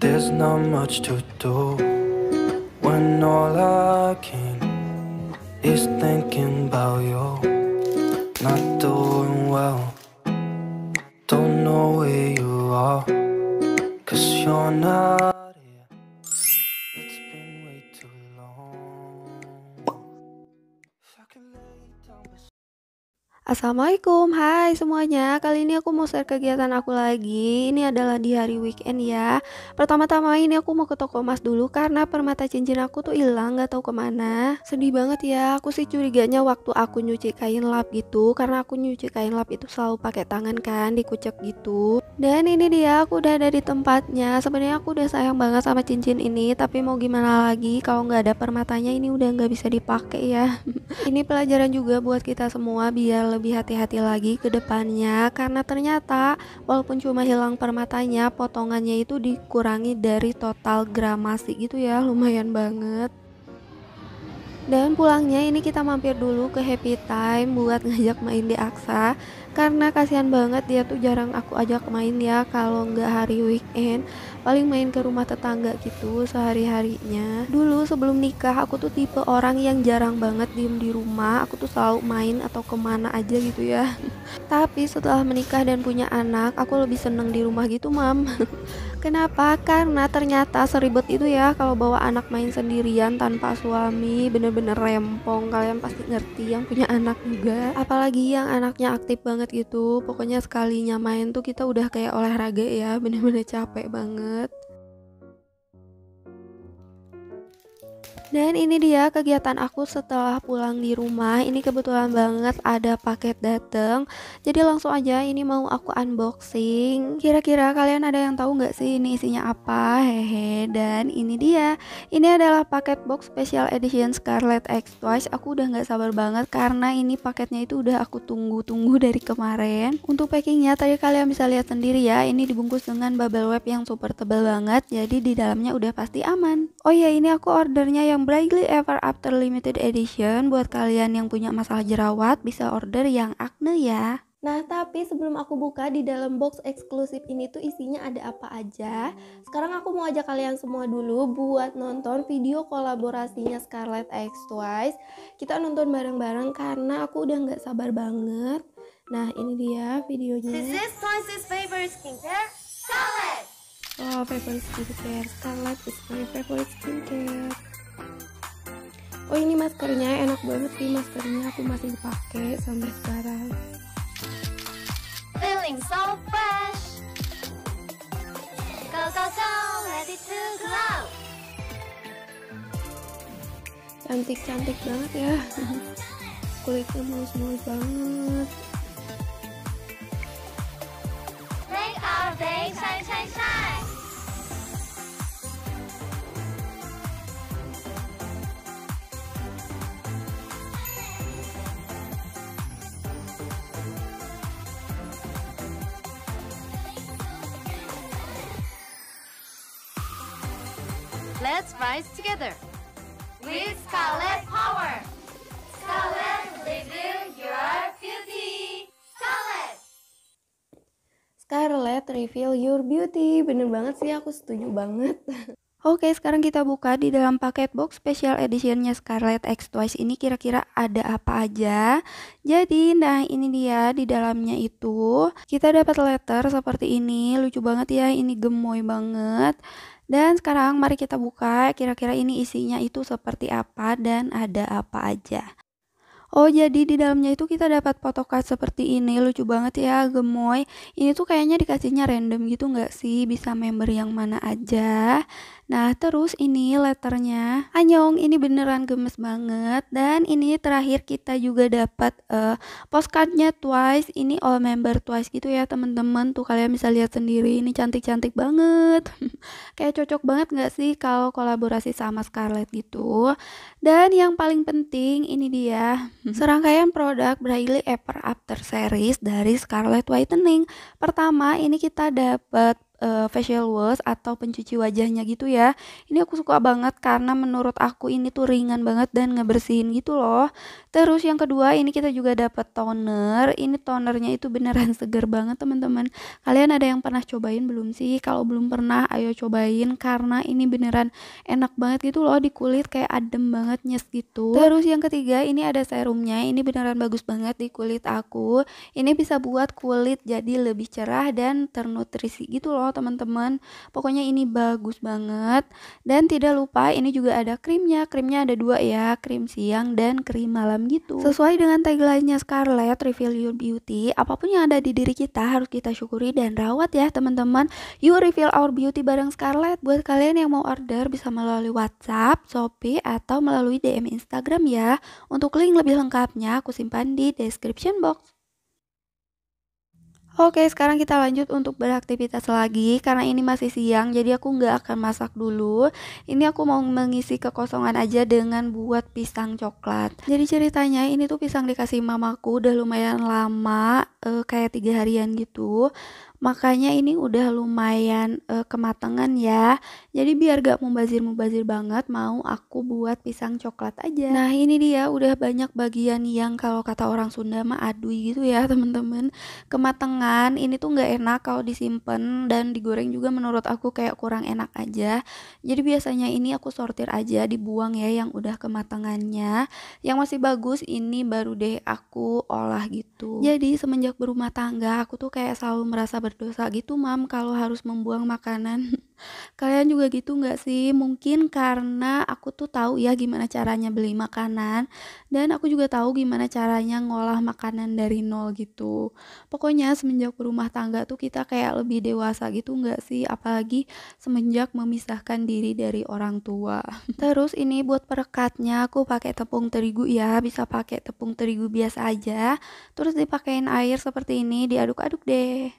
There's not much to do when all I can is thinking about you. Not doing well, don't know where you are, cause you're not. Assalamualaikum, hai semuanya Kali ini aku mau share kegiatan aku lagi Ini adalah di hari weekend ya Pertama-tama ini aku mau ke toko emas dulu Karena permata cincin aku tuh hilang gak tahu kemana Sedih banget ya Aku sih curiganya waktu aku nyuci kain lap gitu Karena aku nyuci kain lap itu selalu pakai tangan kan Dikucek gitu Dan ini dia aku udah ada di tempatnya Sebenarnya aku udah sayang banget sama cincin ini Tapi mau gimana lagi Kalau nggak ada permatanya ini udah nggak bisa dipakai ya Ini pelajaran juga buat kita semua Biar lebih hati-hati lagi ke depannya karena ternyata walaupun cuma hilang permatanya potongannya itu dikurangi dari total gramasi gitu ya lumayan banget dan pulangnya ini kita mampir dulu ke Happy Time buat ngajak main di Aksa karena kasihan banget dia tuh jarang aku ajak main ya kalau nggak hari weekend paling main ke rumah tetangga gitu sehari-harinya dulu sebelum nikah aku tuh tipe orang yang jarang banget diem di rumah aku tuh selalu main atau kemana aja gitu ya tapi setelah menikah dan punya anak aku lebih seneng di rumah gitu mam kenapa? karena ternyata seribet itu ya kalau bawa anak main sendirian tanpa suami bener-bener rempong kalian pasti ngerti yang punya anak juga apalagi yang anaknya aktif banget banget gitu pokoknya sekalinya main tuh kita udah kayak olahraga ya bener-bener capek banget Dan ini dia kegiatan aku setelah pulang di rumah. Ini kebetulan banget ada paket dateng. Jadi langsung aja ini mau aku unboxing. Kira-kira kalian ada yang tahu gak sih ini isinya apa? Hehe. Dan ini dia. Ini adalah paket box special edition Scarlet X Twice. Aku udah gak sabar banget karena ini paketnya itu udah aku tunggu-tunggu dari kemarin. Untuk packingnya tadi kalian bisa lihat sendiri ya. Ini dibungkus dengan bubble wrap yang super tebal banget. Jadi di dalamnya udah pasti aman. Oh ya ini aku ordernya ya yang Brightly Ever After Limited Edition buat kalian yang punya masalah jerawat bisa order yang acne ya. Nah, tapi sebelum aku buka di dalam box eksklusif ini tuh isinya ada apa aja. Sekarang aku mau ajak kalian semua dulu buat nonton video kolaborasinya Scarlett X Twice. Kita nonton bareng-bareng karena aku udah nggak sabar banget. Nah, ini dia videonya. This is Twice's favorite skincare, Scarlett. Oh, favorite skincare. Scarlett is my favorite skincare oh ini maskernya enak banget sih maskernya aku masih pakai sampai sekarang feeling so fresh go go go ready to glow cantik cantik banget ya kulitnya mulus-mulus banget make our day shine shine shine Let's rise together. With Scarlet Power. Scarlet, reveal your beauty. Scarlet. Scarlet, reveal your beauty. Bener banget sih, aku setuju banget. Oke, sekarang kita buka di dalam paket box special editionnya Scarlet X Twice ini kira-kira ada apa aja. Jadi, nah ini dia di dalamnya itu kita dapat letter seperti ini, lucu banget ya, ini gemoy banget. Dan sekarang mari kita buka kira-kira ini isinya itu seperti apa dan ada apa aja. Oh jadi di dalamnya itu kita dapat photocard seperti ini lucu banget ya gemoy ini tuh kayaknya dikasihnya random gitu nggak sih bisa member yang mana aja Nah, terus ini letternya. Anyong, ini beneran gemes banget. Dan ini terakhir kita juga dapat uh, postcardnya Twice. Ini all member Twice gitu ya, temen-temen Tuh kalian bisa lihat sendiri. Ini cantik-cantik banget. Kayak cocok banget gak sih kalau kolaborasi sama Scarlett gitu. Dan yang paling penting ini dia. Hmm. Serangkaian produk Braille Ever After Series dari Scarlett Whitening. Pertama, ini kita dapat uh, facial wash atau pencuci wajahnya gitu ya. Ini aku suka banget karena menurut aku ini tuh ringan banget dan ngebersihin gitu loh. Terus yang kedua ini kita juga dapat toner. Ini tonernya itu beneran seger banget teman-teman. Kalian ada yang pernah cobain belum sih? Kalau belum pernah ayo cobain karena ini beneran enak banget gitu loh di kulit kayak adem banget nyes gitu. Terus yang ketiga ini ada serumnya. Ini beneran bagus banget di kulit aku. Ini bisa buat kulit jadi lebih cerah dan ternutrisi gitu loh loh teman-teman. Pokoknya ini bagus banget. Dan tidak lupa ini juga ada krimnya. Krimnya ada dua ya, krim siang dan krim malam gitu. Sesuai dengan tagline-nya Scarlett, Reveal Your Beauty, apapun yang ada di diri kita harus kita syukuri dan rawat ya teman-teman. You Reveal Our Beauty bareng Scarlett. Buat kalian yang mau order bisa melalui WhatsApp, Shopee, atau melalui DM Instagram ya. Untuk link lebih lengkapnya aku simpan di description box. Oke, sekarang kita lanjut untuk beraktivitas lagi karena ini masih siang, jadi aku nggak akan masak dulu. Ini aku mau mengisi kekosongan aja dengan buat pisang coklat. Jadi ceritanya ini tuh pisang dikasih mamaku udah lumayan lama, e, kayak tiga harian gitu makanya ini udah lumayan uh, kematangan ya jadi biar gak mubazir-mubazir banget mau aku buat pisang coklat aja nah ini dia udah banyak bagian yang kalau kata orang Sunda mah adui gitu ya temen-temen kematangan ini tuh gak enak kalau disimpan dan digoreng juga menurut aku kayak kurang enak aja jadi biasanya ini aku sortir aja dibuang ya yang udah kematangannya yang masih bagus ini baru deh aku olah gitu jadi semenjak berumah tangga aku tuh kayak selalu merasa berdosa gitu mam kalau harus membuang makanan kalian juga gitu nggak sih mungkin karena aku tuh tahu ya gimana caranya beli makanan dan aku juga tahu gimana caranya ngolah makanan dari nol gitu pokoknya semenjak rumah tangga tuh kita kayak lebih dewasa gitu nggak sih apalagi semenjak memisahkan diri dari orang tua terus ini buat perekatnya aku pakai tepung terigu ya bisa pakai tepung terigu biasa aja terus dipakein air seperti ini diaduk-aduk deh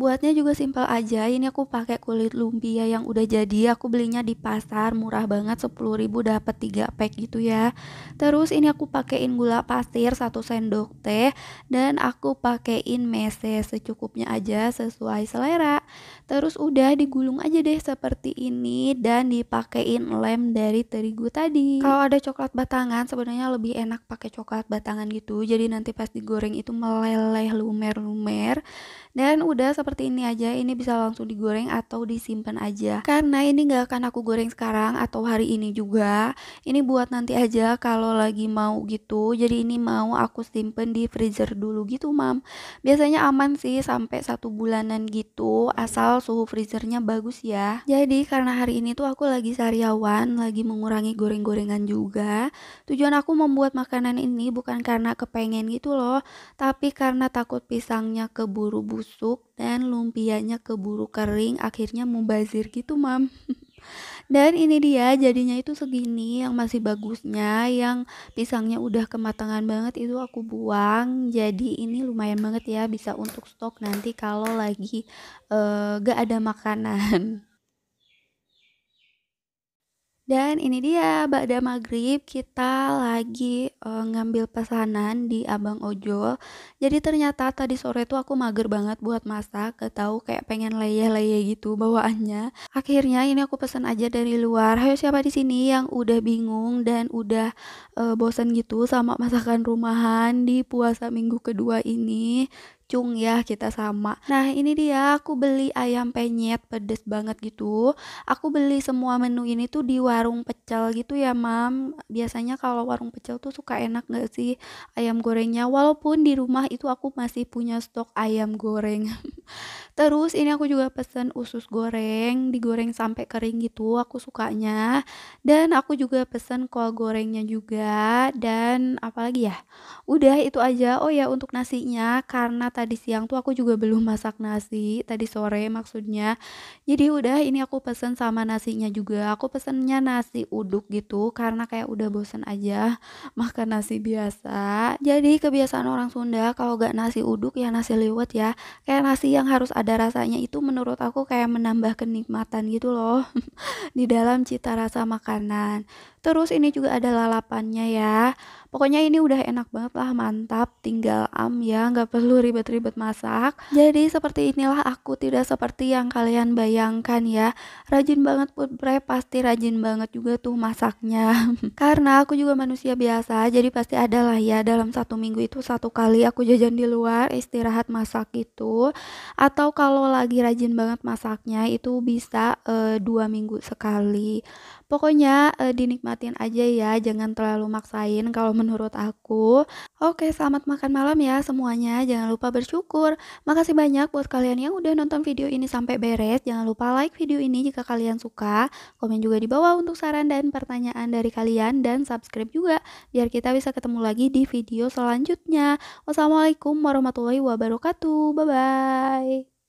Buatnya juga simpel aja, ini aku pakai kulit lumpia yang udah jadi, aku belinya di pasar, murah banget 10.000 dapat 3 pack gitu ya. Terus ini aku pakein gula pasir 1 sendok teh dan aku pakein meses secukupnya aja sesuai selera terus udah digulung aja deh seperti ini dan dipakein lem dari terigu tadi kalau ada coklat batangan sebenarnya lebih enak pakai coklat batangan gitu jadi nanti pas digoreng itu meleleh lumer-lumer dan udah seperti ini aja ini bisa langsung digoreng atau disimpan aja karena ini nggak akan aku goreng sekarang atau hari ini juga ini buat nanti aja kalau lagi mau gitu jadi ini mau aku simpen di freezer dulu gitu mam biasanya aman sih sampai satu bulanan gitu asal suhu freezernya bagus ya. Jadi karena hari ini tuh aku lagi sariawan, lagi mengurangi goreng-gorengan juga. Tujuan aku membuat makanan ini bukan karena kepengen gitu loh, tapi karena takut pisangnya keburu busuk dan lumpianya keburu kering akhirnya mubazir gitu, Mam. Dan ini dia jadinya itu segini yang masih bagusnya yang pisangnya udah kematangan banget itu aku buang. Jadi ini lumayan banget ya bisa untuk stok nanti kalau lagi uh, eh, gak ada makanan. Dan ini dia, Bakda Maghrib kita lagi uh, ngambil pesanan di Abang Ojo. Jadi ternyata tadi sore tuh aku mager banget buat masak, gak tau kayak pengen leyeh-leyeh gitu bawaannya. Akhirnya ini aku pesan aja dari luar. Hayo siapa di sini yang udah bingung dan udah uh, eh, bosan gitu sama masakan rumahan di puasa minggu kedua ini? cung ya kita sama nah ini dia aku beli ayam penyet pedes banget gitu aku beli semua menu ini tuh di warung pecel gitu ya mam biasanya kalau warung pecel tuh suka enak gak sih ayam gorengnya walaupun di rumah itu aku masih punya stok ayam goreng terus ini aku juga pesen usus goreng digoreng sampai kering gitu aku sukanya dan aku juga pesen kol gorengnya juga dan apalagi ya udah itu aja oh ya untuk nasinya karena tadi siang tuh aku juga belum masak nasi tadi sore maksudnya jadi udah ini aku pesen sama nasinya juga aku pesennya nasi uduk gitu karena kayak udah bosen aja makan nasi biasa jadi kebiasaan orang Sunda kalau gak nasi uduk ya nasi liwet ya kayak nasi yang harus ada ada rasanya itu menurut aku kayak menambah kenikmatan gitu loh di dalam cita rasa makanan Terus ini juga ada lalapannya ya. Pokoknya ini udah enak banget lah, mantap. Tinggal am ya, nggak perlu ribet-ribet masak. Jadi seperti inilah aku tidak seperti yang kalian bayangkan ya. Rajin banget food prep, pasti rajin banget juga tuh masaknya. Karena aku juga manusia biasa, jadi pasti ada lah ya dalam satu minggu itu satu kali aku jajan di luar, istirahat masak itu. Atau kalau lagi rajin banget masaknya itu bisa uh, dua minggu sekali. Pokoknya eh, dinikmatin aja ya, jangan terlalu maksain kalau menurut aku. Oke, selamat makan malam ya semuanya. Jangan lupa bersyukur. Makasih banyak buat kalian yang udah nonton video ini sampai beres. Jangan lupa like video ini jika kalian suka. Komen juga di bawah untuk saran dan pertanyaan dari kalian dan subscribe juga biar kita bisa ketemu lagi di video selanjutnya. Wassalamualaikum warahmatullahi wabarakatuh. Bye bye.